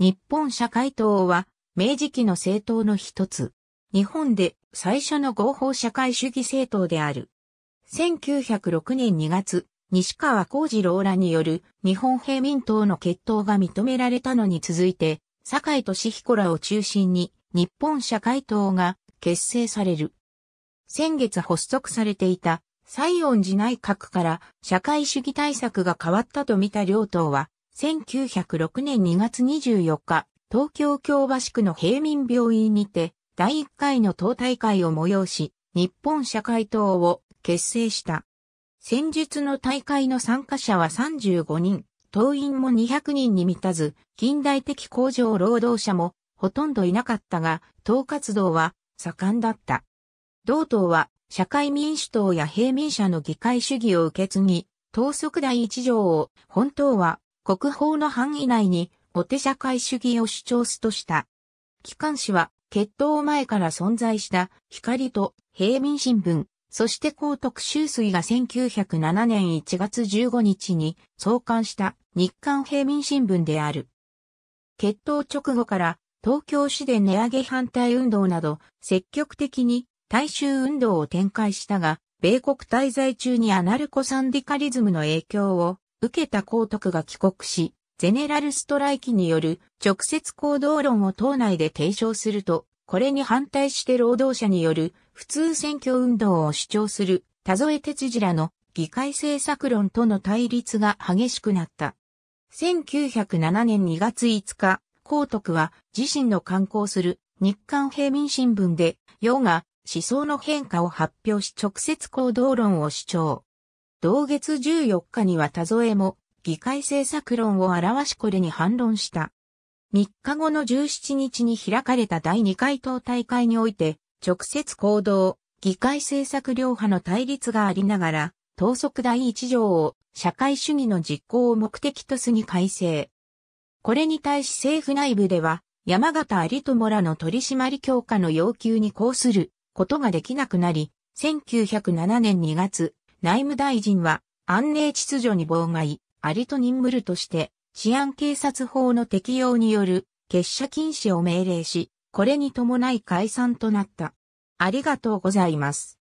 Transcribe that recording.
日本社会党は明治期の政党の一つ。日本で最初の合法社会主義政党である。1906年2月、西川幸次郎らによる日本平民党の決闘が認められたのに続いて、坂井俊彦らを中心に日本社会党が結成される。先月発足されていた西恩寺内閣から社会主義対策が変わったと見た両党は1906年2月24日、東京京橋区の平民病院にて、第1回の党大会を催し、日本社会党を結成した。戦術の大会の参加者は35人、党員も200人に満たず、近代的工場労働者もほとんどいなかったが、党活動は盛んだった。同党は社会民主党や平民者の議会主義を受け継ぎ、党則第一条を本党は国法の範囲内に、お手社会主義を主張すとした。機関紙は、決闘前から存在した光と平民新聞、そして高徳州水が1907年1月15日に創刊した日刊平民新聞である。決闘直後から東京市で値上げ反対運動など積極的に大衆運動を展開したが、米国滞在中にアナルコサンディカリズムの影響を受けた高徳が帰国し、ゼネラルストライキによる直接行動論を党内で提唱すると、これに反対して労働者による普通選挙運動を主張する田添哲次らの議会政策論との対立が激しくなった。1907年2月5日、高徳は自身の刊行する日刊平民新聞で、ヨが思想の変化を発表し直接行動論を主張。同月14日には田添も議会政策論を表しこれに反論した。3日後の17日に開かれた第2回党大会において、直接行動、議会政策両派の対立がありながら、党則第1条を社会主義の実行を目的とすに改正。これに対し政府内部では、山形有友らの取締り強化の要求に抗することができなくなり、1907年2月、内務大臣は安寧秩序に妨害、ありと任務るとして、治安警察法の適用による結社禁止を命令し、これに伴い解散となった。ありがとうございます。